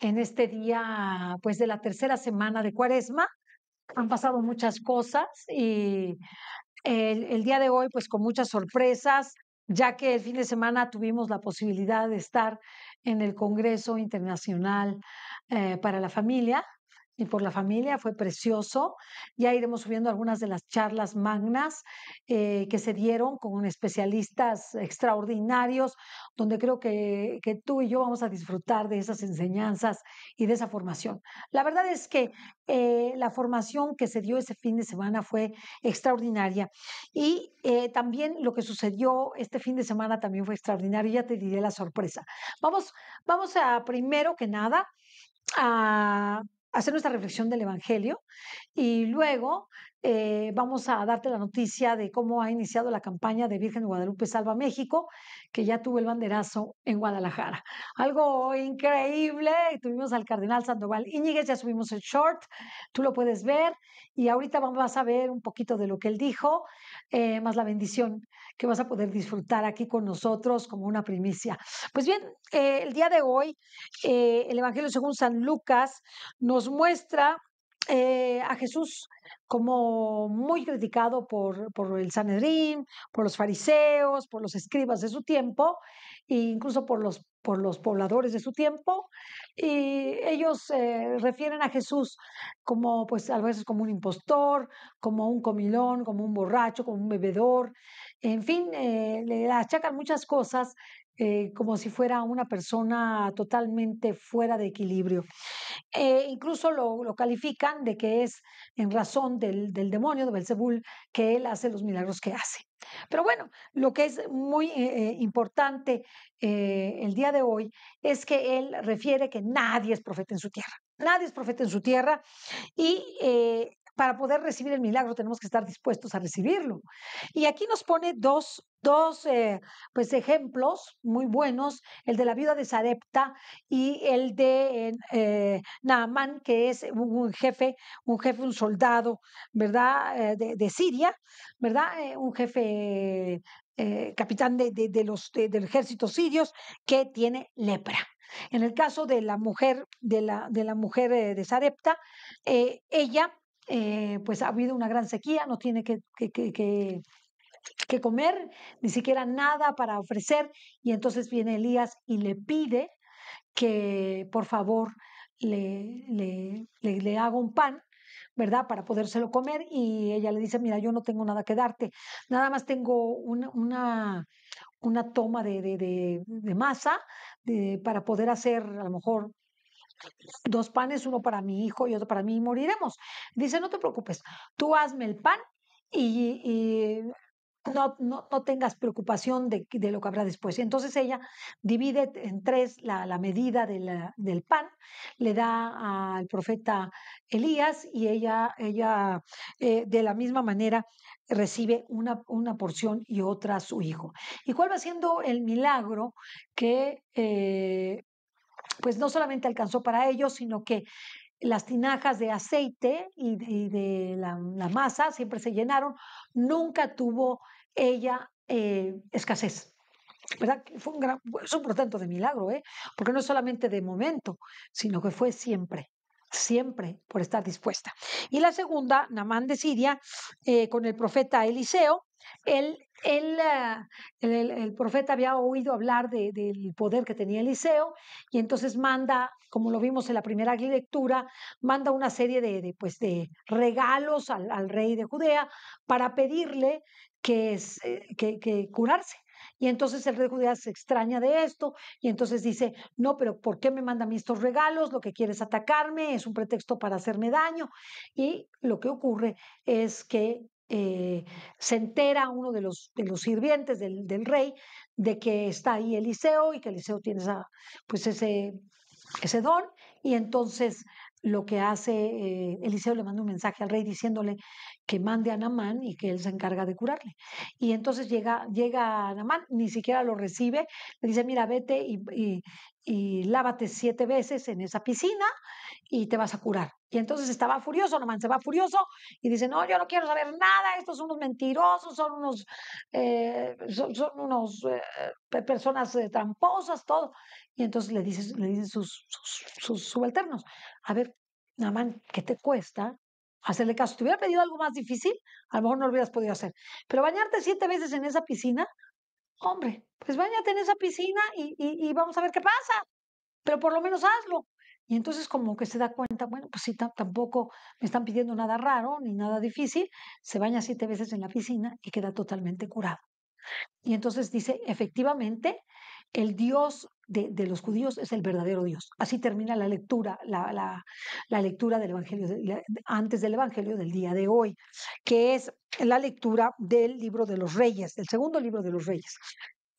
en este día pues de la tercera semana de Cuaresma. Han pasado muchas cosas y el, día de hoy pues con muchas sorpresas, ya que el fin de semana tuvimos la posibilidad de estar en el Congreso Internacional eh, para la Familia y por la familia, fue precioso. Ya iremos subiendo algunas de las charlas magnas eh, que se dieron con especialistas extraordinarios, donde creo que, que tú y yo vamos a disfrutar de esas enseñanzas y de esa formación. La verdad es que eh, la formación que se dio ese fin de semana fue extraordinaria y eh, también lo que sucedió este fin de semana también fue extraordinario, ya te diré la sorpresa. Vamos, vamos a primero que nada a hacer nuestra reflexión del Evangelio y luego eh, vamos a darte la noticia de cómo ha iniciado la campaña de Virgen de Guadalupe Salva México, que ya tuvo el banderazo en Guadalajara. Algo increíble, tuvimos al cardenal Sandoval Íñiguez, ya subimos el short, tú lo puedes ver y ahorita vamos a ver un poquito de lo que él dijo, eh, más la bendición que vas a poder disfrutar aquí con nosotros como una primicia. Pues bien, eh, el día de hoy, el Evangelio según San Lucas nos muestra eh, a Jesús como muy criticado por, el Sanedrín, por los fariseos, por los escribas de su tiempo, e incluso por los, por los pobladores de su tiempo. Y ellos eh, refieren a Jesús como, pues, a veces como un impostor, como un comilón, como un borracho, como un bebedor. En fin, eh, le achacan muchas cosas eh, como si fuera una persona totalmente fuera de equilibrio. Eh, incluso lo, califican de que es en razón del, demonio de Belzebul que él hace los milagros que hace. Pero bueno, lo que es muy eh, importante el día de hoy es que él refiere que nadie es profeta en su tierra. Nadie es profeta en su tierra y para poder recibir el milagro tenemos que estar dispuestos a recibirlo. Y aquí nos pone dos, dos eh, pues ejemplos muy buenos, el de la viuda de Sarepta y el de eh, Naamán, que es un, jefe, un jefe, un soldado, ¿verdad? Eh, de, Siria, ¿verdad? Eh, un jefe capitán de, los, del ejército sirios que tiene lepra. En el caso de la mujer de la, de la mujer de Sarepta, ella eh, pues ha habido una gran sequía, no tiene que, comer, ni siquiera nada para ofrecer. Y entonces viene Elías y le pide que por favor le, le, haga un pan ¿verdad? Para podérselo comer y ella le dice, mira, yo no tengo nada que darte, nada más tengo una, una, toma de, de masa para poder hacer a lo mejor dos panes, uno para mi hijo y otro para mí, y moriremos. Dice, no te preocupes, tú hazme el pan y, no, no, tengas preocupación de, lo que habrá después. Entonces ella divide en tres la, medida del pan, le da al profeta Elías y ella, ella eh, de la misma manera recibe una, una, porción y otra a su hijo. ¿Y cuál va siendo el milagro que eh, pues no solamente alcanzó para ellos, sino que las tinajas de aceite y de, la, masa siempre se llenaron, nunca tuvo ella eh, escasez. ¿verdad? Fue un gran, por tanto de milagro, ¿eh? porque no es solamente de momento, sino que fue siempre siempre por estar dispuesta. Y la segunda, Namán de Siria, eh, con el profeta Eliseo, él, ah, el, profeta había oído hablar del poder que tenía Eliseo y entonces manda, como lo vimos en la primera lectura, manda una serie de, pues, de regalos al, rey de Judea para pedirle que, es, eh, que, curarse. Y entonces el rey de Judea se extraña de esto y entonces dice, no, pero ¿por qué me manda estos regalos? Lo que quieres atacarme, es un pretexto para hacerme daño. Y lo que ocurre es que eh, se entera uno de los, de los sirvientes del, rey de que está ahí Eliseo y que Eliseo tiene pues ese, don y entonces lo que hace, eh, Eliseo le manda un mensaje al rey diciéndole que mande a Namán y que él se encarga de curarle. Y entonces llega, llega Namán, ni siquiera lo recibe, le dice, mira, vete y lávate siete veces en esa piscina y te vas a curar. Y entonces estaba furioso, nomás se va furioso y dice, no, yo no quiero saber nada, estos son unos mentirosos, son unos, eh, son, unos eh, personas eh, tramposas, todo. Y entonces le dicen le dicen sus, sus, subalternos, a ver, Namán, ¿qué te cuesta hacerle caso? Si te hubiera pedido algo más difícil, a lo mejor no lo hubieras podido hacer. Pero bañarte siete veces en esa piscina, hombre, pues bañate en esa piscina y vamos a ver qué pasa. Pero por lo menos hazlo. Y entonces como que se da cuenta, bueno, pues sí, tampoco me están pidiendo nada raro ni nada difícil, se baña siete veces en la piscina y queda totalmente curado. Y entonces dice, efectivamente, el Dios de, los judíos es el verdadero Dios. Así termina la lectura, la, la, lectura del Evangelio, antes del Evangelio del día de hoy, que es la lectura del libro de los reyes, del segundo libro de los reyes.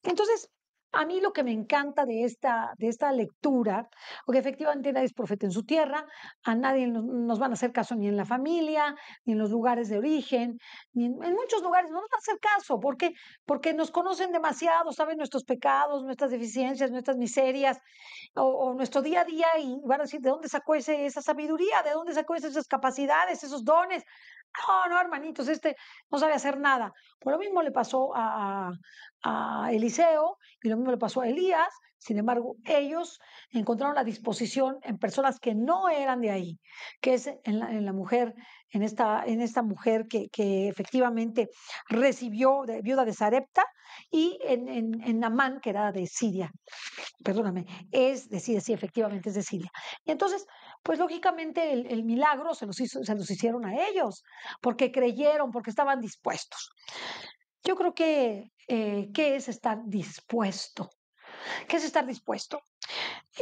Entonces, a mí lo que me encanta de esta, de esta lectura, porque efectivamente nadie es profeta en su tierra, a nadie nos, van a hacer caso ni en la familia, ni en los lugares de origen, ni en, muchos lugares no nos van a hacer caso, ¿por Porque nos conocen demasiado, saben nuestros pecados, nuestras deficiencias, nuestras miserias, o, nuestro día a día, y van a decir, ¿de dónde sacó ese, esa sabiduría? ¿De dónde sacó esas capacidades, esos dones? No, no, hermanitos, este no sabe hacer nada. Por lo mismo le pasó a, a Eliseo y lo mismo le pasó a Elías. Sin embargo, ellos encontraron la disposición en personas que no eran de ahí, que es en la, mujer, en esta, en esta mujer que, efectivamente recibió de, viuda de Sarepta y en, en, que era de Siria. Perdóname, es de Siria, sí, efectivamente es de Siria. Y entonces, pues lógicamente el, milagro se los, se los hicieron a ellos, porque creyeron, porque estaban dispuestos. Yo creo que, eh, ¿qué es estar dispuesto? ¿Qué es estar dispuesto?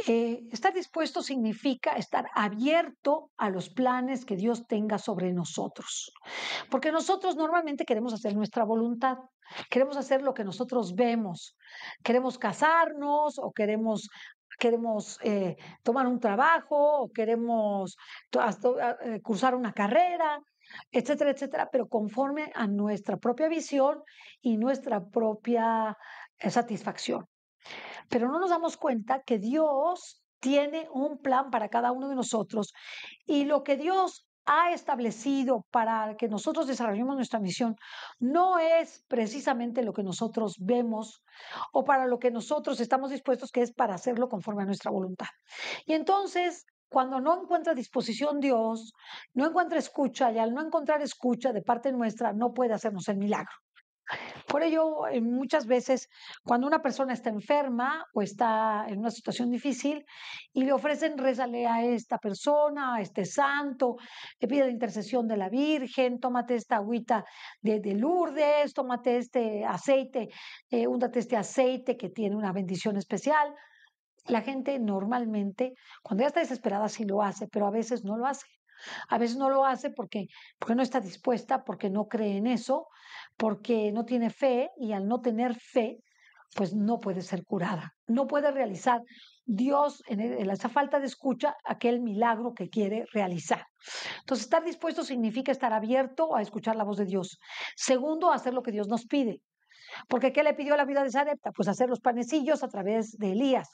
Eh, estar dispuesto significa estar abierto a los planes que Dios tenga sobre nosotros. Porque nosotros normalmente queremos hacer nuestra voluntad, queremos hacer lo que nosotros vemos. Queremos casarnos o queremos queremos eh, tomar un trabajo o queremos cursar una carrera etcétera, etcétera, pero conforme a nuestra propia visión y nuestra propia eh, satisfacción. Pero no nos damos cuenta que Dios tiene un plan para cada uno de nosotros y lo que Dios ha establecido para que nosotros desarrollemos nuestra misión no es precisamente lo que nosotros vemos o para lo que nosotros estamos dispuestos, que es para hacerlo conforme a nuestra voluntad. Y entonces cuando no encuentra disposición Dios, no encuentra escucha y al no encontrar escucha de parte nuestra no puede hacernos el milagro. Por ello, eh, muchas veces cuando una persona está enferma o está en una situación difícil y le ofrecen rezale a esta persona, a este santo, le pide la intercesión de la Virgen, tómate esta agüita de, Lourdes, tómate este aceite, eh, este aceite que tiene una bendición especial la gente normalmente, cuando ya está desesperada, sí lo hace, pero a veces no lo hace. A veces no lo hace porque, porque no está dispuesta, porque no cree en eso, porque no tiene fe y al no tener fe, pues no puede ser curada, no puede realizar Dios en, e, en, esa falta de escucha aquel milagro que quiere realizar. Entonces, estar dispuesto significa estar abierto a escuchar la voz de Dios. Segundo, hacer lo que Dios nos pide. Porque ¿qué le pidió la vida de esa adepta? Pues hacer los panecillos a través de Elías.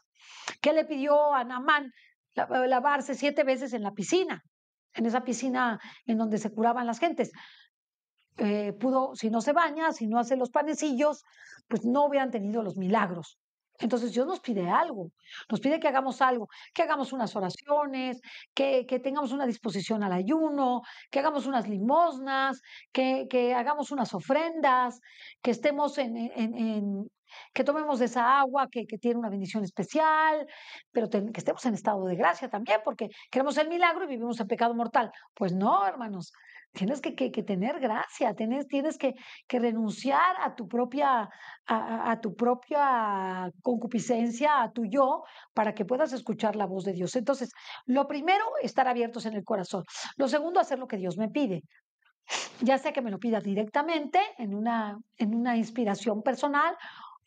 ¿Qué le pidió a Namán? Eh, lavarse siete veces en la piscina, en esa piscina en donde se curaban las gentes. Eh, pudo, si no se baña, si no hace los panecillos, pues no hubieran tenido los milagros. Entonces Dios nos pide algo, nos pide que hagamos algo, que hagamos unas oraciones, que, tengamos una disposición al ayuno, que hagamos unas limosnas, que, hagamos unas ofrendas, que estemos en, que tomemos esa agua que, tiene una bendición especial, pero que estemos en estado de gracia también, porque queremos el milagro y vivimos en pecado mortal. Pues no, hermanos, Tienes que, tener gracia, tienes, tienes que, renunciar a tu propia, a, tu propia concupiscencia, a tu yo, para que puedas escuchar la voz de Dios. Entonces, lo primero, estar abiertos en el corazón. Lo segundo, hacer lo que Dios me pide ya sea que me lo pida directamente en una, en una inspiración personal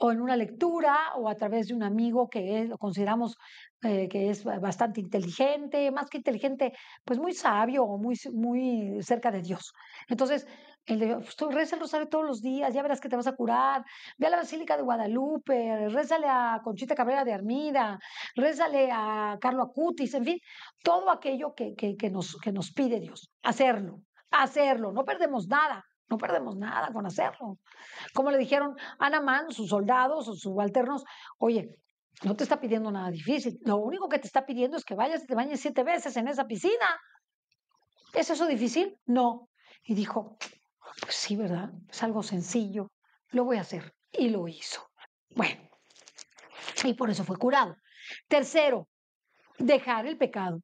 o en una lectura o a través de un amigo que es, lo consideramos eh, que es bastante inteligente, más que inteligente, pues muy sabio o muy, muy cerca de Dios. Entonces, el de, pues, reza el rosario todos los días, ya verás que te vas a curar, ve a la Basílica de Guadalupe, rézale a Conchita Cabrera de Armida, rézale a Carlos Acutis, en fin, todo aquello que, nos, que nos pide Dios, hacerlo, hacerlo, no perdemos nada. No perdemos nada con hacerlo. Como le dijeron a Namán, sus soldados, sus subalternos, oye, no te está pidiendo nada difícil. Lo único que te está pidiendo es que vayas y te bañes siete veces en esa piscina. ¿Es eso difícil? No. Y dijo, pues sí, ¿verdad? Es algo sencillo. Lo voy a hacer. Y lo hizo. Bueno, y por eso fue curado. Tercero, dejar el pecado.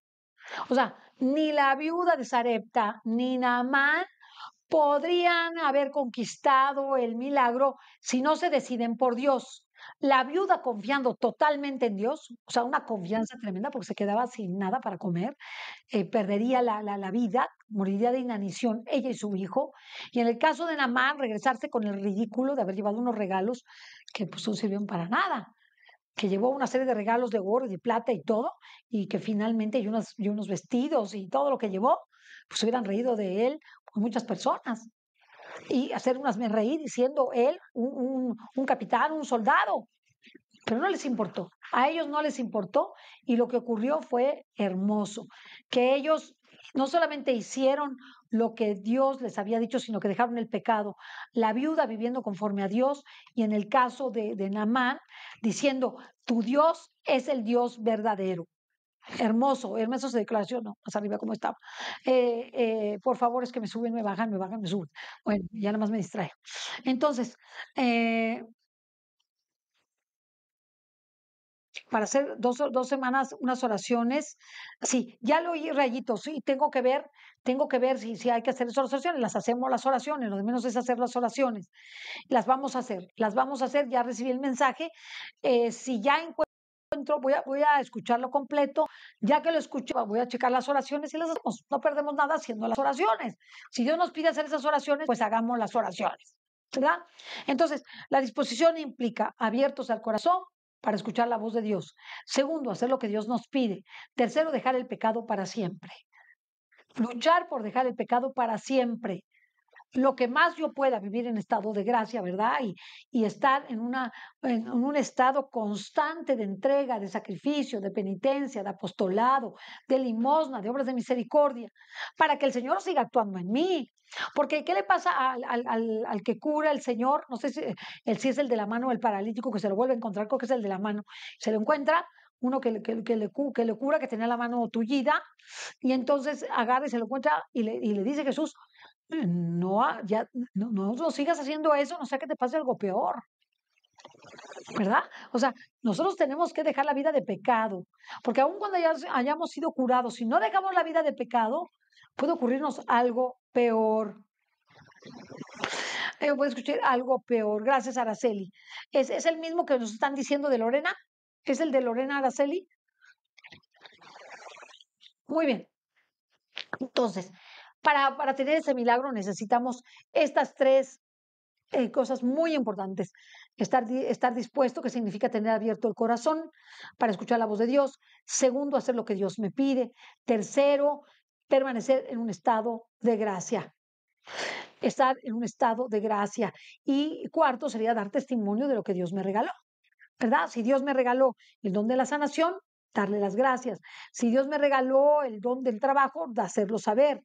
O sea, ni la viuda de Sarepta ni Namán podrían haber conquistado el milagro si no se deciden por Dios. La viuda confiando totalmente en Dios, o sea, una confianza tremenda porque se quedaba sin nada para comer, eh, perdería la, vida, moriría de inanición ella y su hijo. Y en el caso de Namán, regresarse con el ridículo de haber llevado unos regalos que pues, no sirvieron para nada que llevó una serie de regalos de oro y de plata y todo, y que finalmente, y, y unos vestidos y todo lo que llevó, pues hubieran reído de él, muchas personas y hacer unas me reí diciendo él un, un, capitán, un soldado. Pero no les importó, a ellos no les importó y lo que ocurrió fue hermoso, que ellos no solamente hicieron lo que Dios les había dicho, sino que dejaron el pecado. La viuda viviendo conforme a Dios y en el caso de, de Naamán, diciendo, tu Dios es el Dios verdadero hermoso, hermoso se declaración, más arriba como estaba. Eh, eh, por favor, es que me suben, me bajan, me bajan, me suben. Bueno, ya nada más me distraigo. Entonces, eh, para hacer dos, dos, semanas unas oraciones. Sí, ya lo oí, rayitos, sí, tengo que ver, tengo que ver si, si hay que hacer esas oraciones. Las hacemos las oraciones, lo de menos es hacer las oraciones. Las vamos a hacer, las vamos a hacer, ya recibí el mensaje. si ya encuentro voy a, a escucharlo completo. Ya que lo escuché, voy a checar las oraciones y las hacemos. No perdemos nada haciendo las oraciones. Si Dios nos pide hacer esas oraciones, pues hagamos las oraciones. ¿Verdad? Entonces, la disposición implica abiertos al corazón para escuchar la voz de Dios. Segundo, hacer lo que Dios nos pide. Tercero, dejar el pecado para siempre. Luchar por dejar el pecado para siempre lo que más yo pueda vivir en estado de gracia, ¿verdad? Y, estar en, una, en un estado constante de entrega, de sacrificio, de penitencia, de apostolado, de limosna, de obras de misericordia, para que el Señor siga actuando en mí. Porque, ¿qué le pasa al, que cura el Señor? No sé si, eh, el, si es el de la mano o el paralítico que se lo vuelve a encontrar, creo que es el de la mano. Se lo encuentra, uno que, le, que le cura, que tenía la mano tullida, y entonces agarra y se lo encuentra y le dice Jesús, no, ya, no, no, sigas haciendo eso, no sea que te pase algo peor. ¿Verdad? O sea, nosotros tenemos que dejar la vida de pecado, porque aun cuando hayamos sido curados, si no dejamos la vida de pecado, puede ocurrirnos algo peor. Eh, voy a escuchar algo peor. Gracias, Araceli. ¿Es el mismo que nos están diciendo de Lorena? ¿Es el de Lorena Araceli? Muy bien. Entonces, para, tener ese milagro necesitamos estas tres eh, cosas muy importantes. Estar, estar dispuesto, que significa tener abierto el corazón para escuchar la voz de Dios. Segundo, hacer lo que Dios me pide. Tercero, permanecer en un estado de gracia. Estar en un estado de gracia. Y cuarto sería dar testimonio de lo que Dios me regaló. ¿Verdad? Si Dios me regaló el don de la sanación, darle las gracias. Si Dios me regaló el don del trabajo, hacerlo saber.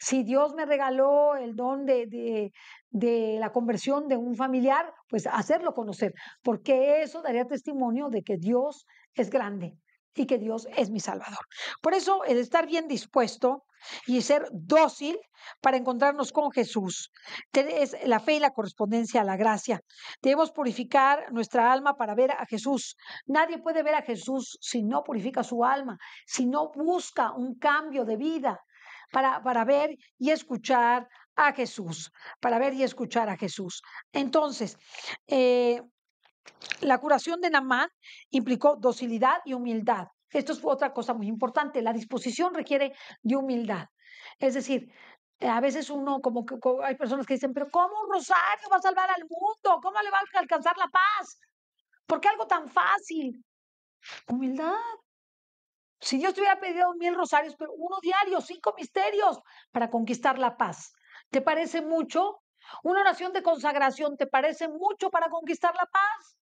Si Dios me regaló el don de, la conversión de un familiar, pues hacerlo conocer, porque eso daría testimonio de que Dios es grande y que Dios es mi Salvador. Por eso el estar bien dispuesto y ser dócil para encontrarnos con Jesús es la fe y la correspondencia a la gracia. Debemos purificar nuestra alma para ver a Jesús. Nadie puede ver a Jesús si no purifica su alma, si no busca un cambio de vida, para, ver y escuchar a Jesús, para ver y escuchar a Jesús. Entonces, eh, la curación de Namán implicó docilidad y humildad. Esto es otra cosa muy importante. La disposición requiere de humildad. Es decir, eh, a veces uno, como que hay personas que dicen, pero ¿cómo rosario va a salvar al mundo? ¿Cómo le va a alcanzar la paz? ¿Por qué algo tan fácil? Humildad. Si Dios te hubiera pedido mil rosarios, pero uno diario, cinco misterios para conquistar la paz. ¿Te parece mucho? Una oración de consagración, ¿te parece mucho para conquistar la paz?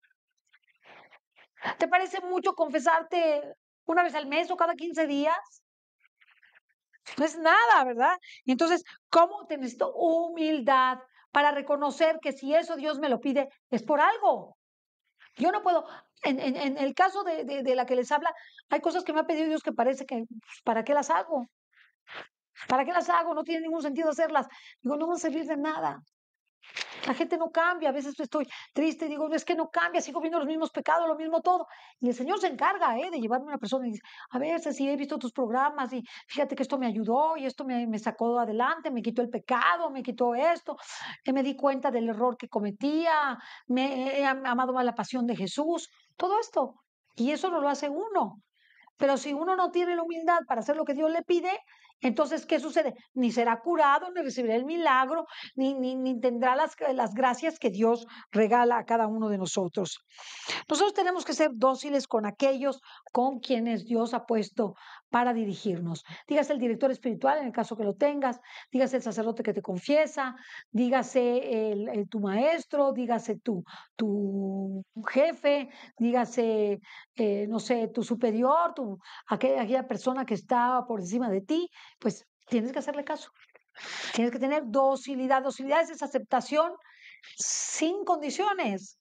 ¿Te parece mucho confesarte una vez al mes o cada 15 días? No es nada, ¿verdad? Y Entonces, ¿cómo te necesito humildad para reconocer que si eso Dios me lo pide, es por algo? Yo no puedo, en, en, el caso de, de, la que les habla, hay cosas que me ha pedido Dios que parece que, pues, ¿para qué las hago? ¿Para qué las hago? No tiene ningún sentido hacerlas. Digo, no van a servir de nada. La gente no cambia, a veces estoy triste y digo, es que no cambia, sigo viendo los mismos pecados, lo mismo todo. Y el Señor se encarga ¿eh? de llevarme a una persona y dice, a ver, si he visto tus programas y fíjate que esto me ayudó y esto me, me sacó adelante, me quitó el pecado, me quitó esto, que me di cuenta del error que cometía, me he amado más la pasión de Jesús, todo esto. Y eso no lo hace uno. Pero si uno no tiene la humildad para hacer lo que Dios le pide, entonces, ¿qué sucede? Ni será curado, ni recibirá el milagro, ni, ni, tendrá las, gracias que Dios regala a cada uno de nosotros. Nosotros tenemos que ser dóciles con aquellos con quienes Dios ha puesto para dirigirnos. Dígase el director espiritual, en el caso que lo tengas, dígase el sacerdote que te confiesa, dígase el, tu maestro, dígase tu, tu jefe, dígase, eh, no sé, tu superior, tu, aquella, aquella persona que está por encima de ti pues tienes que hacerle caso. Tienes que tener docilidad. Docilidad es esa aceptación sin condiciones.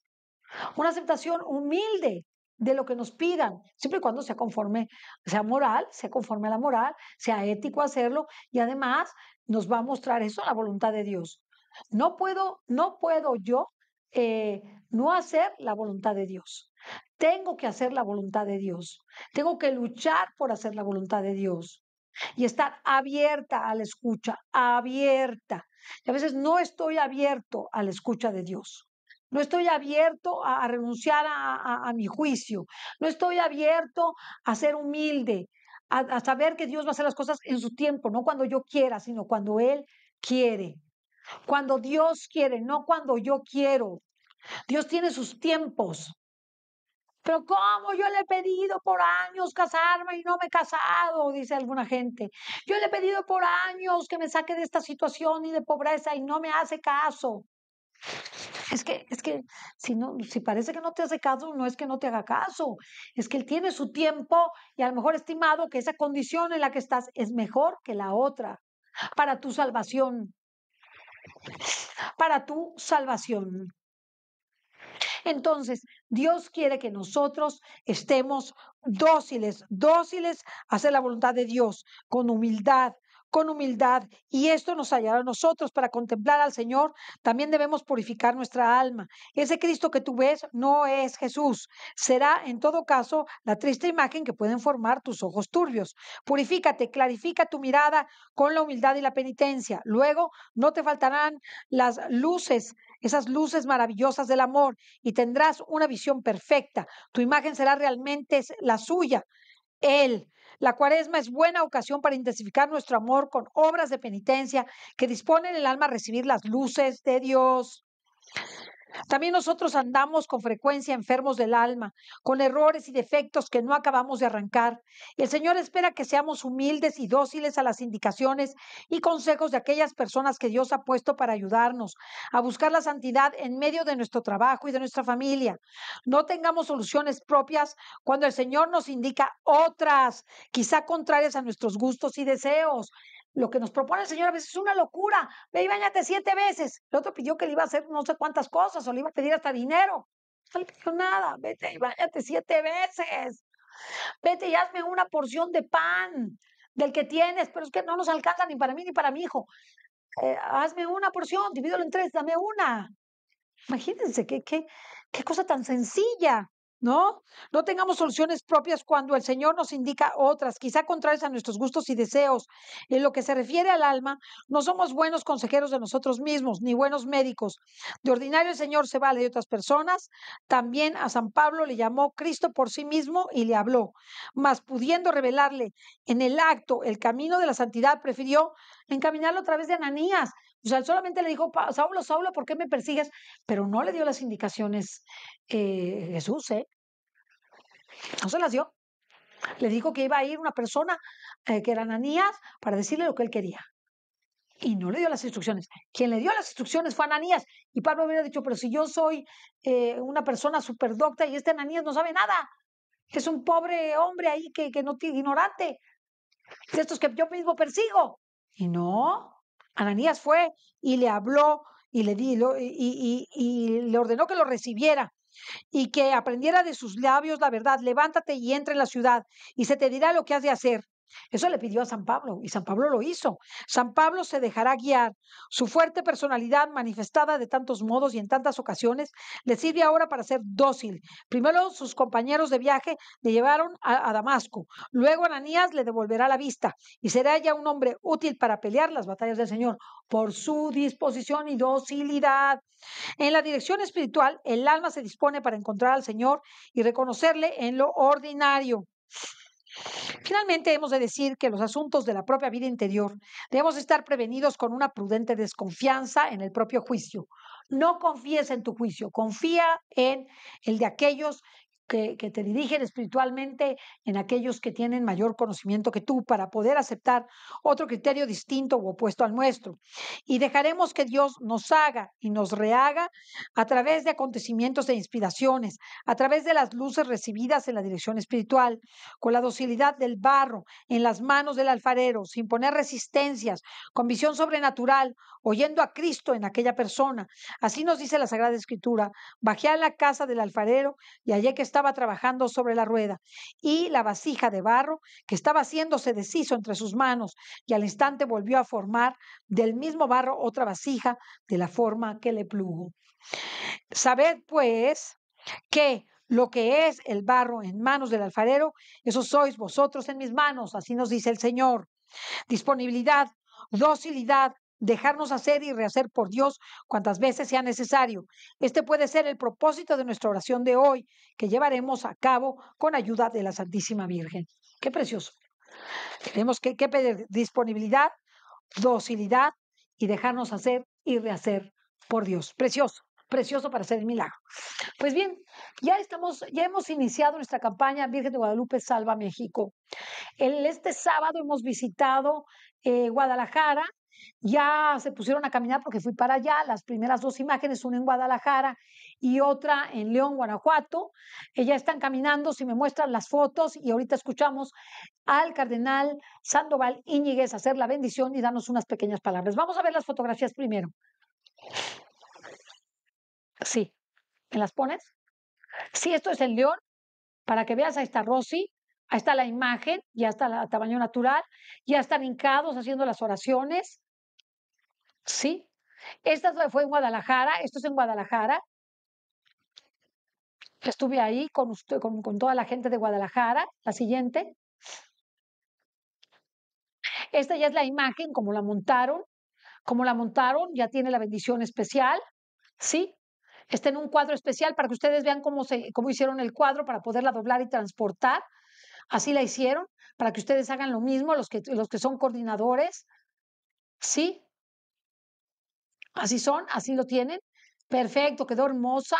Una aceptación humilde de lo que nos pidan, siempre y cuando sea conforme, sea moral, sea conforme a la moral, sea ético hacerlo y además nos va a mostrar eso la voluntad de Dios. No puedo, no puedo yo eh, no hacer la voluntad de Dios. Tengo que hacer la voluntad de Dios. Tengo que luchar por hacer la voluntad de Dios y estar abierta a la escucha, abierta. Y a veces no estoy abierto a la escucha de Dios. No estoy abierto a, renunciar a, mi juicio. No estoy abierto a ser humilde, a, saber que Dios va a hacer las cosas en su tiempo, no cuando yo quiera, sino cuando Él quiere. Cuando Dios quiere, no cuando yo quiero. Dios tiene sus tiempos. Pero ¿cómo? Yo le he pedido por años casarme y no me he casado, dice alguna gente. Yo le he pedido por años que me saque de esta situación y de pobreza y no me hace caso. Es que, es que si, no, si parece que no te hace caso, no es que no te haga caso. Es que él tiene su tiempo y a lo mejor estimado que esa condición en la que estás es mejor que la otra para tu salvación. Para tu salvación. Entonces, Dios quiere que nosotros estemos dóciles, dóciles a hacer la voluntad de Dios, con humildad, con humildad y esto nos hallará a nosotros para contemplar al Señor. También debemos purificar nuestra alma. Ese Cristo que tú ves no es Jesús. Será en todo caso la triste imagen que pueden formar tus ojos turbios. Purifícate, clarifica tu mirada con la humildad y la penitencia. Luego no te faltarán las luces esas luces maravillosas del amor y tendrás una visión perfecta. Tu imagen será realmente la suya. Él. La cuaresma es buena ocasión para intensificar nuestro amor con obras de penitencia que disponen el alma a recibir las luces de Dios. También nosotros andamos con frecuencia enfermos del alma, con errores y defectos que no acabamos de arrancar. y El Señor espera que seamos humildes y dóciles a las indicaciones y consejos de aquellas personas que Dios ha puesto para ayudarnos a buscar la santidad en medio de nuestro trabajo y de nuestra familia. No tengamos soluciones propias cuando el Señor nos indica otras, quizá contrarias a nuestros gustos y deseos. Lo que nos propone el Señor a veces es una locura. Ve y bañate siete veces. El otro pidió que le iba a hacer no sé cuántas cosas o le iba a pedir hasta dinero. No le pidió nada. Vete y bañate siete veces. Vete y hazme una porción de pan del que tienes, pero es que no nos alcanza ni para mí ni para mi hijo. Eh, hazme una porción, divídelo en tres, dame una. Imagínense qué, qué, qué cosa tan sencilla. ¿no? No tengamos soluciones propias cuando el Señor nos indica otras, quizá contrarias a nuestros gustos y deseos. En lo que se refiere al alma, no somos buenos consejeros de nosotros mismos, ni buenos médicos. De ordinario el Señor se vale de otras personas. También a San Pablo le llamó Cristo por sí mismo y le habló. Mas pudiendo revelarle en el acto el camino de la santidad, prefirió encaminarlo a través de Ananías. O sea, solamente le dijo, Saulo, Saulo, ¿por qué me persigues? Pero no le dio las indicaciones eh, Jesús, ¿eh? No se las dio. Le dijo que iba a ir una persona eh, que era Ananías para decirle lo que él quería. Y no le dio las instrucciones. Quien le dio las instrucciones fue Ananías. Y Pablo hubiera dicho, pero si yo soy eh, una persona docta y este Ananías no sabe nada. Es un pobre hombre ahí que, que no tiene ignorante. De estos que yo mismo persigo. Y no, Ananías fue y le habló y le, di, y, y, le ordenó que lo recibiera y que aprendiera de sus labios la verdad, levántate y entra en la ciudad y se te dirá lo que has de hacer. Eso le pidió a San Pablo y San Pablo lo hizo. San Pablo se dejará guiar. Su fuerte personalidad manifestada de tantos modos y en tantas ocasiones le sirve ahora para ser dócil. Primero sus compañeros de viaje le llevaron a, Damasco. Luego Ananías le devolverá la vista y será ya un hombre útil para pelear las batallas del Señor por su disposición y docilidad. En la dirección espiritual, el alma se dispone para encontrar al Señor y reconocerle en lo ordinario. Finalmente, hemos de decir que los asuntos de la propia vida interior debemos estar prevenidos con una prudente desconfianza en el propio juicio. No confíes en tu juicio, confía en el de aquellos que, te dirigen espiritualmente en aquellos que tienen mayor conocimiento que tú para poder aceptar otro criterio distinto o opuesto al nuestro. Y dejaremos que Dios nos haga y nos rehaga a través de acontecimientos e inspiraciones, a través de las luces recibidas en la dirección espiritual, con la docilidad del barro en las manos del alfarero, sin poner resistencias, con visión sobrenatural, oyendo a Cristo en aquella persona. Así nos dice la Sagrada Escritura, bajé a la casa del alfarero y allí que estaba trabajando sobre la rueda y la vasija de barro que estaba haciéndose deshizo entre sus manos y al instante volvió a formar del mismo barro otra vasija de la forma que le plugo. Sabed pues que lo que es el barro en manos del alfarero, eso sois vosotros en mis manos, así nos dice el Señor. Disponibilidad, docilidad, dejarnos hacer y rehacer por Dios cuantas veces sea necesario. Este puede ser el propósito de nuestra oración de hoy, que llevaremos a cabo con ayuda de la Santísima Virgen. Qué precioso. Tenemos que, pedir disponibilidad, docilidad y dejarnos hacer y rehacer por Dios. Precioso precioso para hacer el milagro. Pues bien, ya estamos, ya hemos iniciado nuestra campaña Virgen de Guadalupe Salva México. El, este sábado hemos visitado eh, Guadalajara, ya se pusieron a caminar porque fui para allá, las primeras dos imágenes, una en Guadalajara y otra en León, Guanajuato, ellas eh, están caminando, si me muestran las fotos y ahorita escuchamos al cardenal Sandoval Íñiguez hacer la bendición y darnos unas pequeñas palabras. Vamos a ver las fotografías primero. Sí, ¿me las pones? Sí, esto es el León, para que veas, ahí está Rosy, ahí está la imagen, ya está el tamaño natural, ya están hincados haciendo las oraciones, ¿sí? Esta fue en Guadalajara, esto es en Guadalajara. Estuve ahí con, toda la gente de Guadalajara, la siguiente. Esta ya es la imagen, como la montaron, como la montaron, ya tiene la bendición especial, ¿sí? Está en un cuadro especial para que ustedes vean cómo, cómo hicieron el cuadro para poderla doblar y transportar. Así la hicieron, para que ustedes hagan lo mismo, los que, los que son coordinadores, ¿sí? Así son, así lo tienen. Perfecto, quedó hermosa,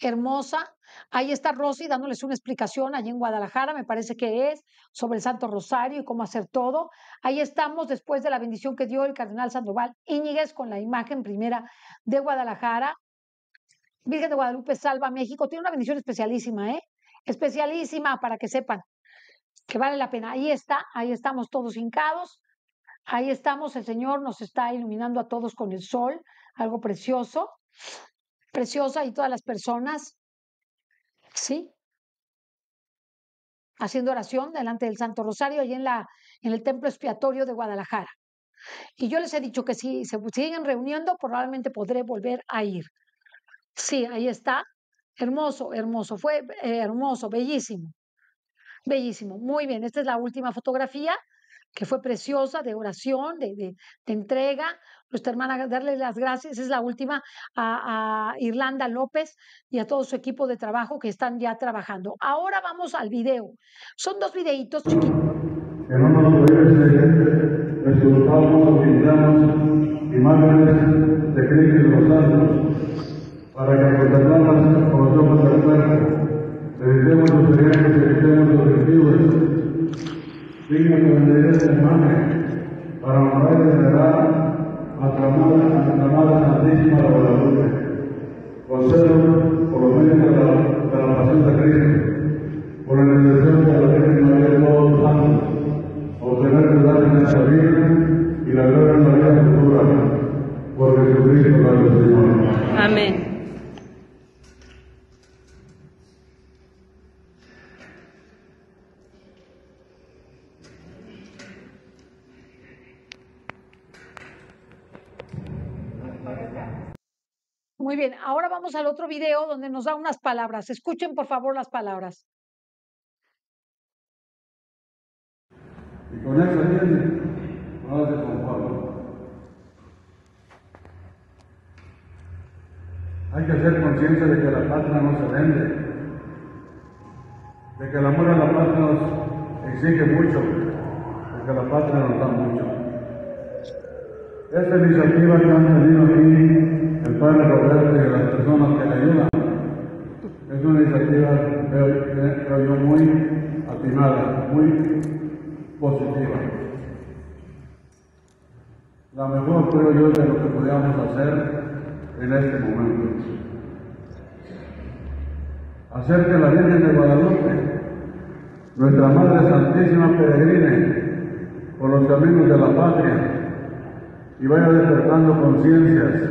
hermosa. Ahí está Rosy dándoles una explicación allí en Guadalajara, me parece que es, sobre el Santo Rosario y cómo hacer todo. Ahí estamos después de la bendición que dio el cardenal Sandoval Íñiguez con la imagen primera de Guadalajara. Virgen de Guadalupe salva México. Tiene una bendición especialísima, ¿eh? Especialísima para que sepan que vale la pena. Ahí está, ahí estamos todos hincados. Ahí estamos, el Señor nos está iluminando a todos con el sol, algo precioso, preciosa y todas las personas, ¿sí? Haciendo oración delante del Santo Rosario y en, la, en el templo expiatorio de Guadalajara. Y yo les he dicho que si se siguen reuniendo, probablemente podré volver a ir. Sí, ahí está. Hermoso, hermoso, fue eh, hermoso, bellísimo. Bellísimo. Muy bien, esta es la última fotografía que fue preciosa, de oración, de, de, de entrega. Nuestra hermana, darle las gracias, es la última, a, a, Irlanda López y a todo su equipo de trabajo que están ya trabajando. Ahora vamos al video. Son dos videitos chiquitos. Hermanos, ver los cotidianos y márgenes de Cristo de los santos, para que contemplamos como somos al cuerpo, evitemos los y evitemos los objetivos, con el derecho la Madre para honrar y venerar, Amada aclamar a la Santísima la Guadalupe. Concedo, por los medios de la, de la pasión de Cristo, por el deseo de la Virgen María de todos los santos, obtener verdad en esta vida y la gloria en la vida futura, por Jesucristo nuestro Señor. Amén. al otro video donde nos da unas palabras. Escuchen por favor las palabras. Y con eso viene, hacer con Pablo. Hay que hacer conciencia de que la patria no se vende, de que el amor a la patria nos exige mucho, de que la patria nos da mucho. Esta iniciativa que han tenido aquí el padre Roberto y la que Es una iniciativa, creo yo, muy atinada, muy positiva. La mejor, creo yo, de lo que podíamos hacer en este momento. Hacer que la Virgen de Guadalupe, nuestra Madre Santísima, peregrine por los caminos de la patria y vaya despertando conciencias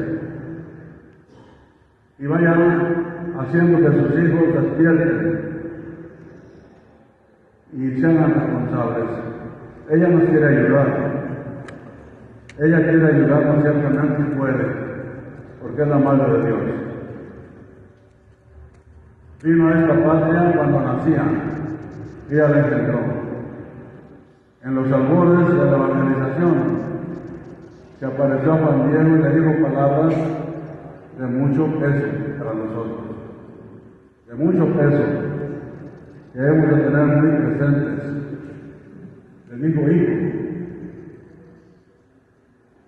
y vayan haciendo que sus hijos despierten y sean responsables. Ella nos quiere ayudar. Ella quiere ayudarnos ciertamente y puede, porque es la madre de Dios. Vino a esta patria cuando nacía, ella la encontró. En los albores de la evangelización se apareció a Juan y le dijo palabras de mucho peso para nosotros, de mucho peso, que hemos de tener muy presentes. el mismo hijo,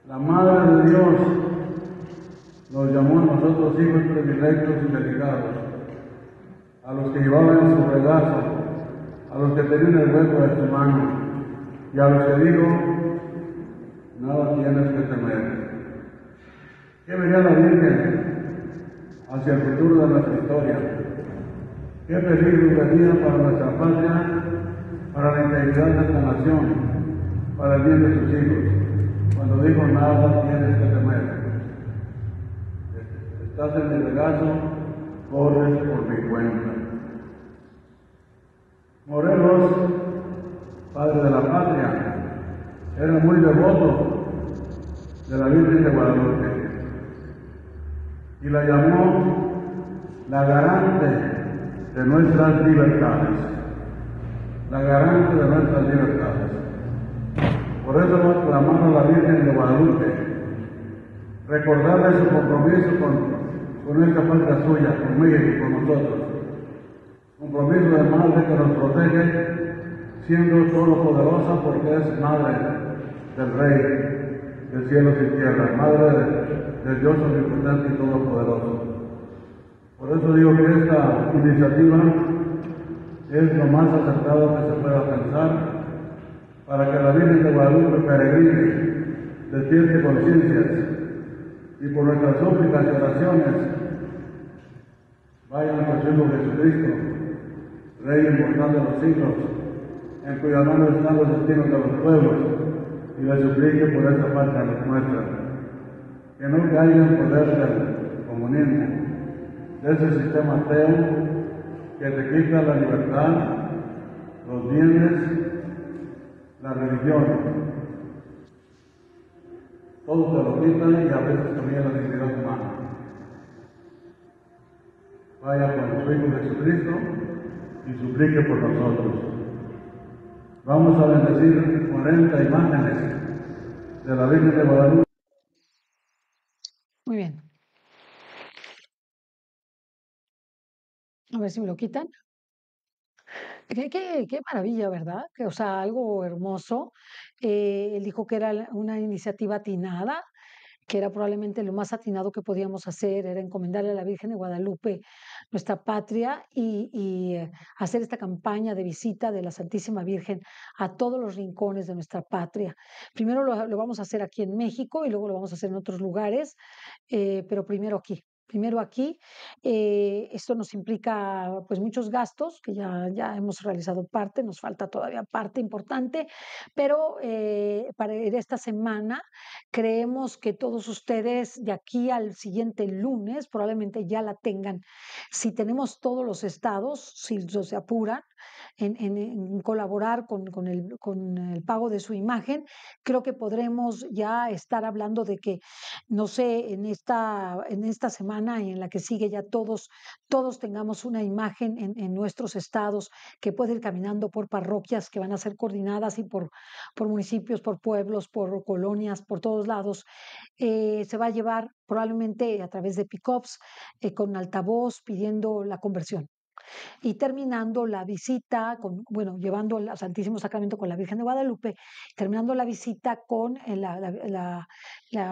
la Madre de Dios nos llamó a nosotros hijos predilectos y dedicados, a los que llevaban su regazo, a los que tenían el hueco de su mano, y a los que dijo, nada tienes que temer. ¿Qué vería la Virgen hacia el futuro de nuestra historia? ¿Qué peligro tenía para nuestra patria, para la integridad de esta nación, para el bien de sus hijos? Cuando dijo nada tienes que temer. Estás en mi regazo, corres por mi cuenta. Morelos, padre de la patria, era muy devoto de la Virgen de Guadalupe y la llamó la garante de nuestras libertades. La garante de nuestras libertades. Por eso nos clamamos a la Virgen de Guadalupe, recordarle su compromiso con, con esta patria suya, con y con nosotros. Compromiso de madre que nos protege, siendo poderosa porque es madre del Rey del cielo y tierra, Madre de Dios omnipotente y todopoderoso. Por eso digo que esta iniciativa es lo más acertado que se pueda pensar para que la Virgen de Guadalupe peregrine, despierte conciencias y por nuestras súplicas y oraciones vayan de Jesucristo, Rey inmortal de los siglos, en cuya mano están los destinos de los pueblos y le suplique por esta parte a los nuestros, que no caigan poder ser comunismo, de ese sistema ateo que te quita la libertad, los bienes, la religión. Todo te lo quita y a veces también la dignidad humana. Vaya con su Hijo Jesucristo y suplique por nosotros. Vamos a bendecir 40 imágenes de la Virgen de Guadalupe. Muy bien. A ver si me lo quitan. Qué, qué, maravilla, ¿verdad? Que, o sea, algo hermoso. Eh, él dijo que era una iniciativa atinada, que era probablemente lo más atinado que podíamos hacer, era encomendarle a la Virgen de Guadalupe nuestra patria y, eh, hacer esta campaña de visita de la Santísima Virgen a todos los rincones de nuestra patria. Primero lo, vamos a hacer aquí en México y luego lo vamos a hacer en otros lugares, eh, pero primero aquí primero aquí. Eh, esto nos implica pues muchos gastos, que ya, ya hemos realizado parte, nos falta todavía parte importante, pero eh, para esta semana creemos que todos ustedes de aquí al siguiente lunes probablemente ya la tengan. Si tenemos todos los estados, si se apuran en, en, en colaborar con, con, el, con el pago de su imagen, creo que podremos ya estar hablando de que, no sé, en esta, en esta semana, en la que sigue ya todos, todos tengamos una imagen en, nuestros estados que puede ir caminando por parroquias que van a ser coordinadas y por, por municipios, por pueblos, por colonias, por todos lados. Eh, se va a llevar probablemente a través de pickups eh, con altavoz pidiendo la conversión y terminando la visita, con, bueno, llevando el Santísimo Sacramento con la Virgen de Guadalupe, terminando la visita con eh, la,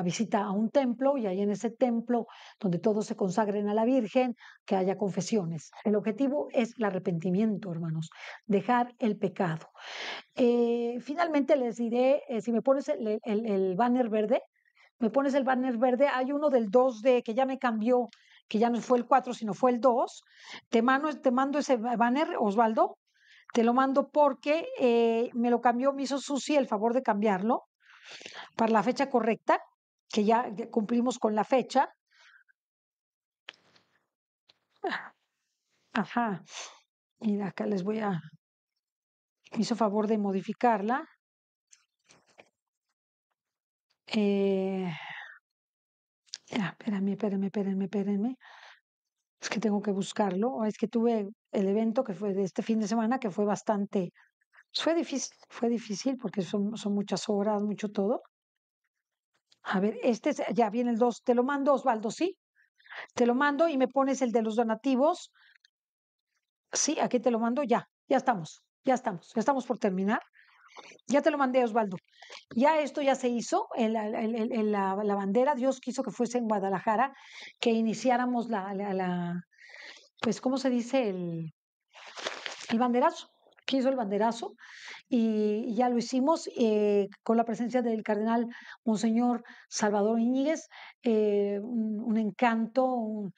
visita a un templo y ahí en ese templo donde todos se consagren a la Virgen, que haya confesiones. El objetivo es el arrepentimiento, hermanos, dejar el pecado. Eh, finalmente les diré, eh, si me pones el, banner verde, me pones el banner verde, hay uno del 2 d que ya me cambió que ya no fue el 4, sino fue el 2. Te, te mando ese banner, Osvaldo. Te lo mando porque eh, me lo cambió, me hizo Susi el favor de cambiarlo para la fecha correcta, que ya cumplimos con la fecha. Ajá. Y acá les voy a. Me hizo favor de modificarla. Eh, ya, espérenme, espérenme, espérenme, espérenme. Es que tengo que buscarlo. Ah, es que tuve el evento que fue de este fin de semana que fue bastante. Pues, fue difícil, fue difícil porque son, son muchas horas, mucho todo. A ver, este ya viene el 2. Te lo mando, Osvaldo, ¿sí? Te lo mando y me pones el de los donativos. Sí, aquí te lo mando, ya, ya estamos, ya estamos, ya estamos por terminar. Ya te lo mandé, Osvaldo. Ya esto ya se hizo en la, bandera. Dios quiso que fuese en Guadalajara, que iniciáramos la, pues, ¿cómo se dice? El, el banderazo. Quiso el banderazo y ya lo hicimos eh, con la presencia del cardenal Monseñor Salvador Iñiguez, eh, un, encanto, un,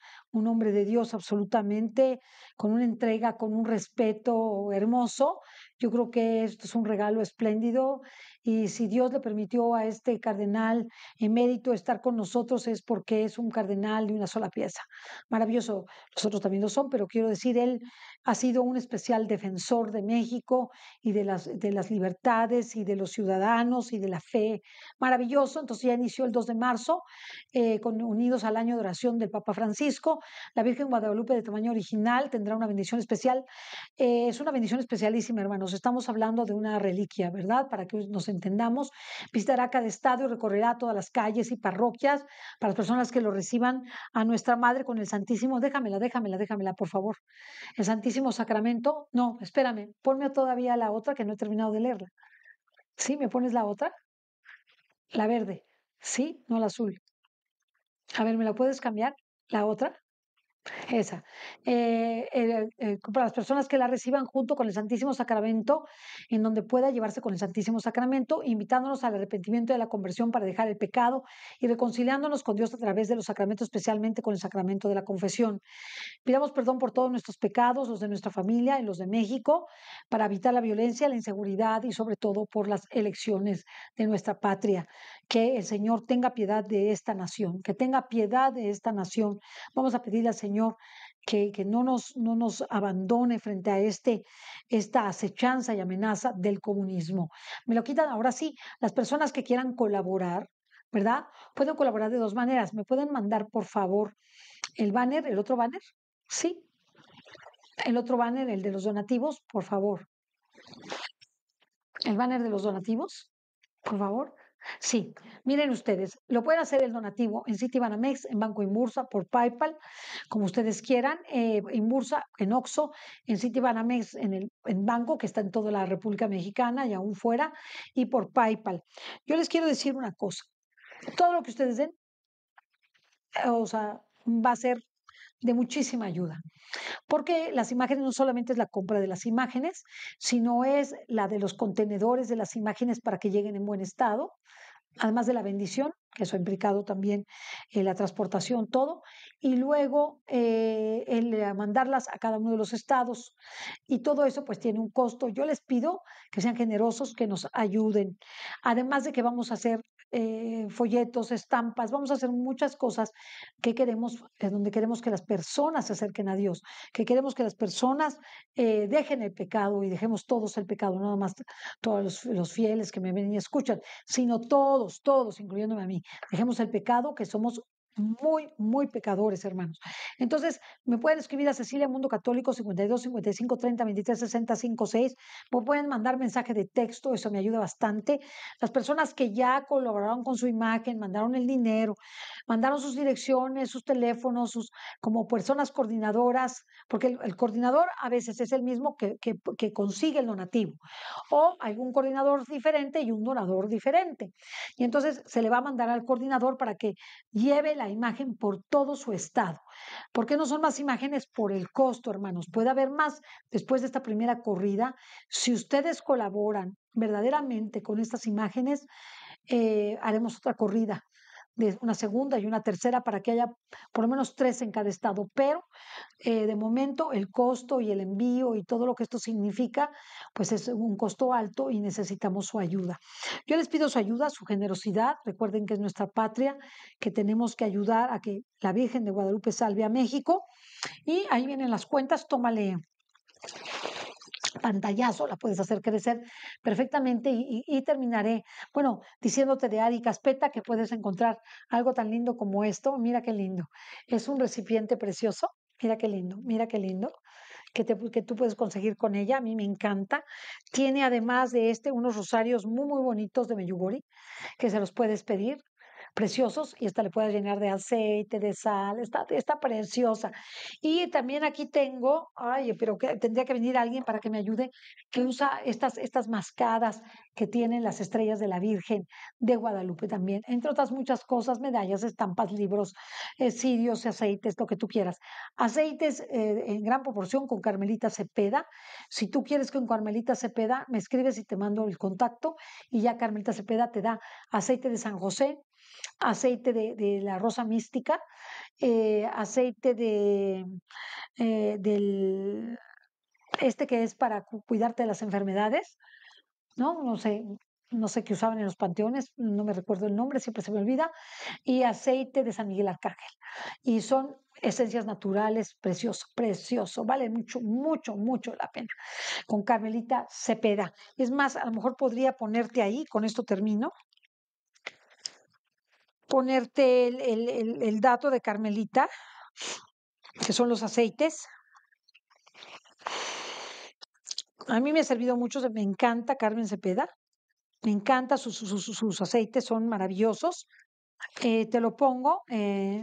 hombre de Dios absolutamente, con una entrega, con un respeto hermoso. Yo creo que esto es un regalo espléndido y si Dios le permitió a este cardenal emérito estar con nosotros es porque es un cardenal de una sola pieza. Maravilloso, nosotros también lo son, pero quiero decir, él ha sido un especial defensor de México y de las de las libertades y de los ciudadanos y de la fe. Maravilloso. Entonces ya inició el 2 de marzo, eh, unidos al año de oración del Papa Francisco. La Virgen Guadalupe de tamaño original tendrá una bendición especial. Eh, es una bendición especialísima, hermanos. Estamos hablando de una reliquia, ¿verdad? Para que nos entendamos. Visitará cada estado y recorrerá todas las calles y parroquias para las personas que lo reciban a nuestra Madre con el Santísimo. Déjamela, déjamela, déjamela, por favor. El Santísimo Sacramento. No, espérame, ponme todavía la otra que no he terminado de leerla. ¿Sí? ¿Me pones la otra? La verde. Sí, no la azul. A ver, ¿me la puedes cambiar? ¿La otra? Esa. Eh, eh, eh, para las personas que la reciban junto con el Santísimo Sacramento, en donde pueda llevarse con el Santísimo Sacramento, invitándonos al arrepentimiento de la conversión para dejar el pecado y reconciliándonos con Dios a través de los sacramentos, especialmente con el sacramento de la confesión. Pidamos perdón por todos nuestros pecados, los de nuestra familia y los de México, para evitar la violencia, la inseguridad y sobre todo por las elecciones de nuestra patria. Que el Señor tenga piedad de esta nación, que tenga piedad de esta nación. Vamos a pedirle al Señor que, que, no, nos, no nos abandone frente a este, esta acechanza y amenaza del comunismo. Me lo quitan ahora sí, las personas que quieran colaborar, ¿verdad? Pueden colaborar de dos maneras. Me pueden mandar, por favor, el banner, el otro banner, ¿sí? El otro banner, el de los donativos, por favor. El banner de los donativos, por favor. Sí, miren ustedes, lo pueden hacer el donativo en Citibanamex, en Banco Inbursa, por PayPal, como ustedes quieran, eh, en Bursa, en Oxo, en Citibanamex, en el en banco que está en toda la República Mexicana y aún fuera, y por PayPal. Yo les quiero decir una cosa, todo lo que ustedes den, o sea, va a ser de muchísima ayuda. Porque las imágenes no solamente es la compra de las imágenes, sino es la de los contenedores de las imágenes para que lleguen en buen estado, además de la bendición, que eso ha implicado también eh, la transportación, todo, y luego eh, el eh, mandarlas a cada uno de los estados. Y todo eso pues tiene un costo. Yo les pido que sean generosos, que nos ayuden. Además de que vamos a hacer eh, folletos, estampas, vamos a hacer muchas cosas que queremos, donde queremos que las personas se acerquen a Dios, que queremos que las personas eh, dejen el pecado y dejemos todos el pecado, no nada más todos los, fieles que me ven y escuchan, sino todos, todos, incluyéndome a mí, dejemos el pecado que somos muy, muy pecadores, hermanos. Entonces, me pueden escribir a Cecilia Mundo Católico 52 55 30 23 60 56. pues pueden mandar mensaje de texto, eso me ayuda bastante. Las personas que ya colaboraron con su imagen, mandaron el dinero, mandaron sus direcciones, sus teléfonos, sus como personas coordinadoras, porque el, coordinador a veces es el mismo que, que, que consigue el donativo, o algún coordinador diferente y un donador diferente. Y entonces se le va a mandar al coordinador para que lleve la imagen por todo su estado. ¿Por qué no son más imágenes por el costo, hermanos? Puede haber más después de esta primera corrida. Si ustedes colaboran verdaderamente con estas imágenes, eh, haremos otra corrida una segunda y una tercera para que haya por lo menos tres en cada estado. Pero eh, de momento el costo y el envío y todo lo que esto significa, pues es un costo alto y necesitamos su ayuda. Yo les pido su ayuda, su generosidad. Recuerden que es nuestra patria, que tenemos que ayudar a que la Virgen de Guadalupe salve a México. Y ahí vienen las cuentas, tómale pantallazo, la puedes hacer crecer perfectamente y, terminaré, bueno, diciéndote de Ari Caspeta que puedes encontrar algo tan lindo como esto. Mira qué lindo. Es un recipiente precioso. Mira qué lindo, mira qué lindo que, te, que tú puedes conseguir con ella. A mí me encanta. Tiene además de este unos rosarios muy, muy bonitos de Meyugori que se los puedes pedir preciosos y esta le puedes llenar de aceite, de sal, está, está preciosa. Y también aquí tengo, ay, pero que, tendría que venir alguien para que me ayude, que usa estas, estas mascadas que tienen las estrellas de la Virgen de Guadalupe también, entre otras muchas cosas, medallas, estampas, libros, eh, cirios, aceites, lo que tú quieras. Aceites eh, en gran proporción con Carmelita Cepeda. Si tú quieres con Carmelita Cepeda, me escribes y te mando el contacto y ya Carmelita Cepeda te da aceite de San José, aceite de, la rosa mística, eh, aceite de eh, del este que es para cuidarte de las enfermedades, ¿no? No sé, no sé qué usaban en los panteones, no me recuerdo el nombre, siempre se me olvida, y aceite de San Miguel Arcángel. Y son esencias naturales, precioso, precioso, vale mucho, mucho, mucho la pena. Con Carmelita Cepeda. Es más, a lo mejor podría ponerte ahí, con esto termino, ponerte el, dato de Carmelita, que son los aceites. A mí me ha servido mucho, me encanta Carmen Cepeda, me encanta sus, sus, aceites, son maravillosos. Eh, te lo pongo. Eh,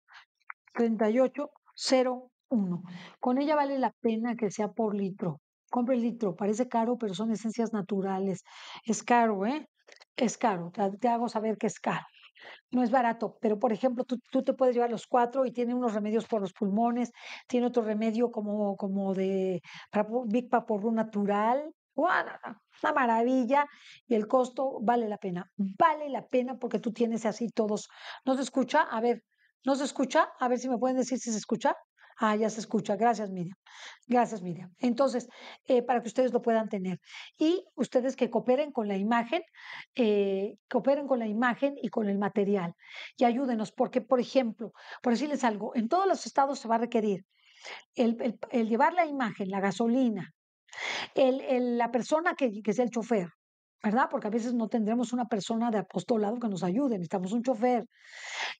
3801. Con ella vale la pena que sea por litro. Compre el litro, parece caro, pero son esencias naturales. Es caro, ¿eh? Es caro, te, hago saber que es caro. No es barato, pero por ejemplo, tú, te puedes llevar los cuatro y tiene unos remedios por los pulmones, tiene otro remedio como, como de para, por un natural, una maravilla y el costo vale la pena. Vale la pena porque tú tienes así todos. ¿no ¿Nos escucha? A ver, ¿No se escucha? A ver si me pueden decir si se escucha. Ah, ya se escucha. Gracias, Miriam. Gracias, Miriam. Entonces, eh, para que ustedes lo puedan tener. Y ustedes que cooperen con la imagen, eh, cooperen con la imagen y con el material. Y ayúdenos, porque, por ejemplo, por decirles algo, en todos los estados se va a requerir el, llevar la imagen, la gasolina, la persona que, que el chofer, ¿verdad? Porque a veces no tendremos una persona de apostolado que nos ayude, necesitamos un chofer,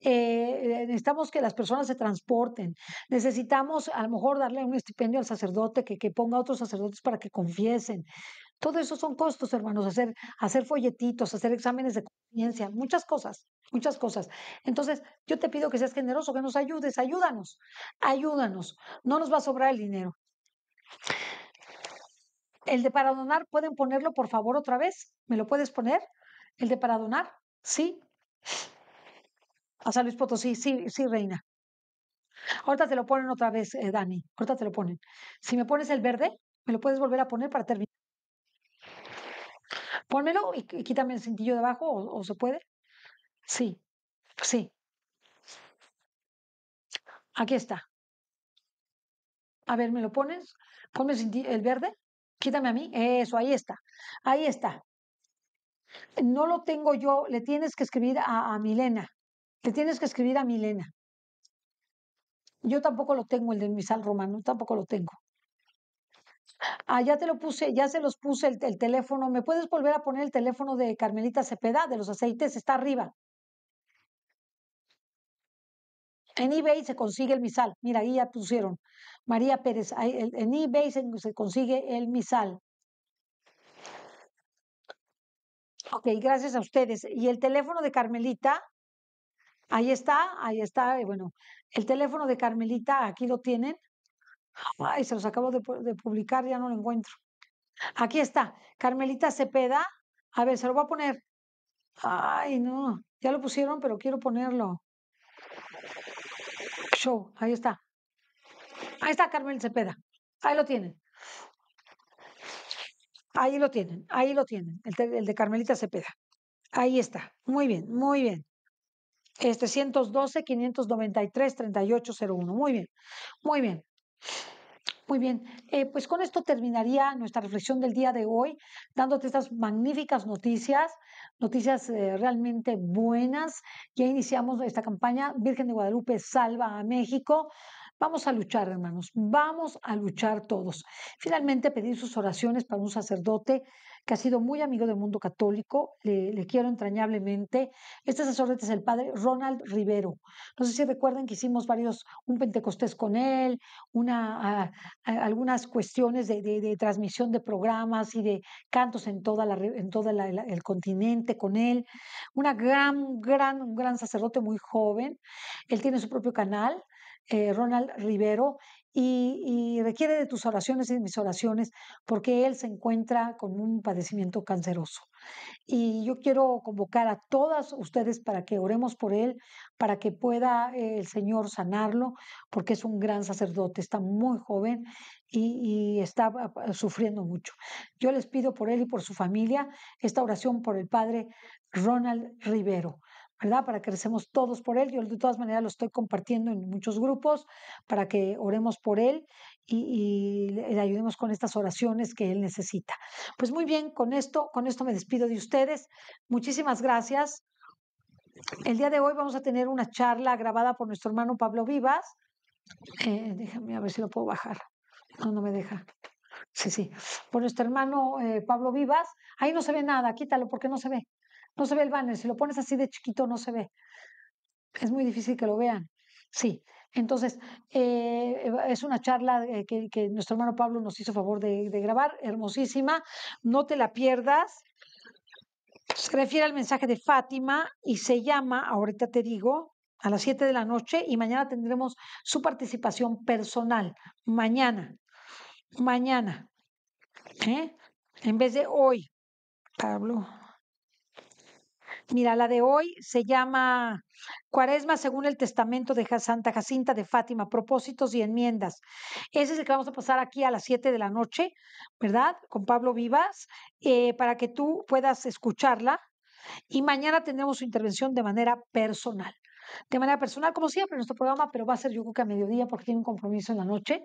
eh, necesitamos que las personas se transporten, necesitamos a lo mejor darle un estipendio al sacerdote que, ponga a otros sacerdotes para que confiesen. Todo eso son costos, hermanos, hacer, hacer folletitos, hacer exámenes de conciencia, muchas cosas, muchas cosas. Entonces, yo te pido que seas generoso, que nos ayudes, ayúdanos, ayúdanos, no nos va a sobrar el dinero. El de para donar, ¿pueden ponerlo por favor otra vez? ¿Me lo puedes poner? El de para donar, sí. A San Luis Potosí, sí, sí, reina. Ahorita te lo ponen otra vez, eh, Dani. Ahorita te lo ponen. Si me pones el verde, me lo puedes volver a poner para terminar. Pónmelo y, quítame el cintillo de abajo, o, o se puede. Sí, sí. Aquí está. A ver, ¿me lo pones? Ponme el verde. Quítame a mí. Eso, ahí está. Ahí está. No lo tengo yo, le tienes que escribir a, Milena. Le tienes que escribir a Milena. Yo tampoco lo tengo, el mi sal romano, tampoco lo tengo. Ah, ya te lo puse, ya se los puse el, teléfono. ¿Me puedes volver a poner el teléfono de Carmelita Cepeda, de los aceites? Está arriba. En eBay se consigue el misal. Mira, ahí ya pusieron. María Pérez, en eBay se, consigue el misal. Ok, gracias a ustedes. Y el teléfono de Carmelita, ahí está, ahí está. Bueno, el teléfono de Carmelita, aquí lo tienen. Ay, se los acabo de, de publicar, ya no lo encuentro. Aquí está, Carmelita Cepeda. A ver, se lo voy a poner. Ay, no, ya lo pusieron, pero quiero ponerlo. Ahí está. Ahí está Carmen Cepeda. Ahí lo tienen. Ahí lo tienen, ahí lo tienen, el, de Carmelita Cepeda. Ahí está. Muy bien, muy bien. Este 112 593 3801. Muy bien. Muy bien. Muy bien, eh, pues con esto terminaría nuestra reflexión del día de hoy, dándote estas magníficas noticias noticias eh, realmente buenas. Ya iniciamos esta campaña Virgen de Guadalupe Salva a México. Vamos a luchar, hermanos, vamos a luchar todos. Finalmente, pedir sus oraciones para un sacerdote que ha sido muy amigo del mundo católico, le, quiero entrañablemente. Este sacerdote es el padre Ronald Rivero. No sé si recuerden que hicimos varios, un Pentecostés con él, algunas cuestiones de, transmisión de programas y de cantos en todo toda el continente con él. Un gran, gran, un gran sacerdote muy joven. Él tiene su propio canal eh, Ronald Rivero, y, requiere de tus oraciones y mis oraciones porque él se encuentra con un padecimiento canceroso. Y yo quiero convocar a todas ustedes para que oremos por él, para que pueda eh, el Señor sanarlo, porque es un gran sacerdote, está muy joven y está ah, ah, sufriendo mucho. Yo les pido por él y por su familia esta oración por el Padre Ronald Rivero. ¿verdad? Para que recemos todos por él. Yo de todas maneras lo estoy compartiendo en muchos grupos para que oremos por él y, le ayudemos con estas oraciones que él necesita. Pues muy bien, con esto, con esto me despido de ustedes. Muchísimas gracias. El día de hoy vamos a tener una charla grabada por nuestro hermano Pablo Vivas. Eh, déjame a ver si lo puedo bajar. No, no me deja. Sí, sí. Por nuestro hermano eh, Pablo Vivas. Ahí no se ve nada, quítalo porque no se ve. No se ve el banner. Si lo pones así de chiquito, no se ve. Es muy difícil que lo vean. Sí, entonces eh, eh, es una charla eh, que, nuestro hermano Pablo nos hizo favor de, grabar, hermosísima, no te la pierdas. Se refiere al mensaje de Fátima y se llama, ahorita te digo, a las 7 de la noche y mañana tendremos su participación personal. Mañana, mañana, en vez de hoy, Pablo. Mira, la de hoy se llama Cuaresma según el testamento de Santa Jacinta de Fátima, propósitos y enmiendas. Ese es el que vamos a pasar aquí a las 7 de la noche, ¿verdad? Con Pablo Vivas, eh, para que tú puedas escucharla. Y mañana tendremos su intervención de manera personal de manera personal, como siempre, nuestro programa, pero va a ser yo creo que a mediodía porque tiene un compromiso en la noche.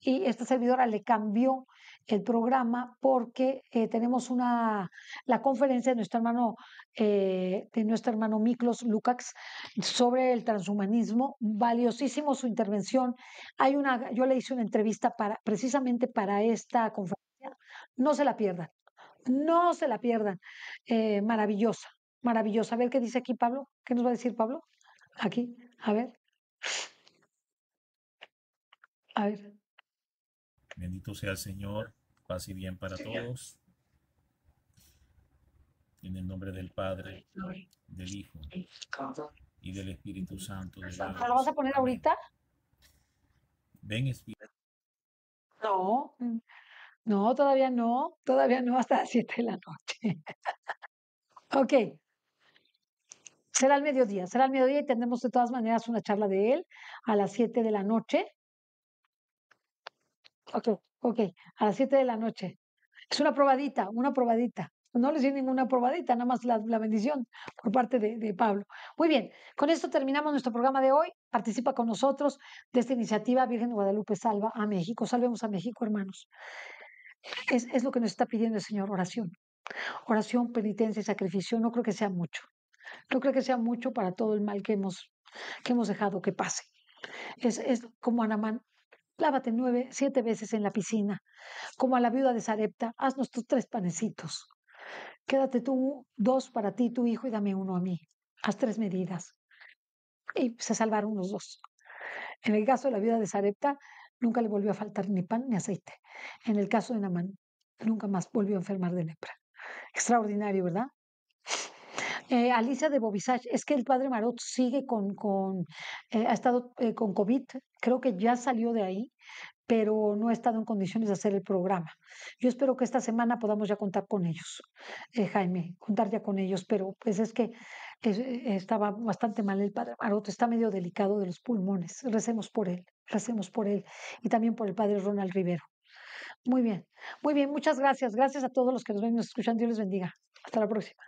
Y esta servidora le cambió el programa porque eh, tenemos una, la conferencia de nuestro hermano, eh, de nuestro hermano Miklos Lukacs sobre el transhumanismo, valiosísimo su intervención. Hay una, yo le hice una entrevista para, precisamente para esta conferencia, no se la pierdan, no se la pierdan, eh, maravillosa, maravillosa. A ver qué dice aquí Pablo, ¿qué nos va a decir Pablo? Aquí, a ver. A ver. Bendito sea el Señor, paz y bien para todos. En el nombre del Padre, del Hijo y del Espíritu Santo. ¿Lo vas a poner ahorita? Ven, Espíritu. No, mm, no, todavía no, todavía no, hasta las 7 de la noche. ok, será el mediodía, será el mediodía y tendremos de todas maneras una charla de él a las 7 de la noche. Ok, ok, a las 7 de la noche. Es una probadita, una probadita. No les di ninguna probadita, nada más la, bendición por parte de, Pablo. Muy bien, con esto terminamos nuestro programa de hoy. Participa con nosotros de esta iniciativa Virgen de Guadalupe Salva a México. Salvemos a México, hermanos. es lo que nos está pidiendo el Señor, oración. Oración, penitencia y sacrificio, no creo que sea mucho. No creo que sea mucho para todo el mal que hemos, que hemos dejado que pase. Es, es como Namán, lávate nueve, siete veces en la piscina, como a la viuda de Sarepta, haznos tus tres panecitos. Quédate tú dos para ti, tu hijo, y dame uno a mí. Haz tres medidas. Y se salvaron los dos. En el caso de la viuda de Sarepta, nunca le volvió a faltar ni pan ni aceite. En el caso de Namán, nunca más volvió a enfermar de lepra. Extraordinario, ¿verdad? Eh, Alicia de Bobisage, es que el padre Marot sigue con, con eh, ha estado eh, con COVID, creo que ya salió de ahí, pero no ha estado en condiciones de hacer el programa. Yo espero que esta semana podamos ya contar con ellos, Jaime, contar ya con ellos, pero pues es que estaba bastante mal el padre Marot, está medio delicado de los pulmones. Recemos por él, recemos por él y también por el padre Ronald Rivero. Muy bien, muy bien, muchas gracias. Gracias a todos los que nos ven y nos escuchan. Dios les bendiga. Hasta la próxima.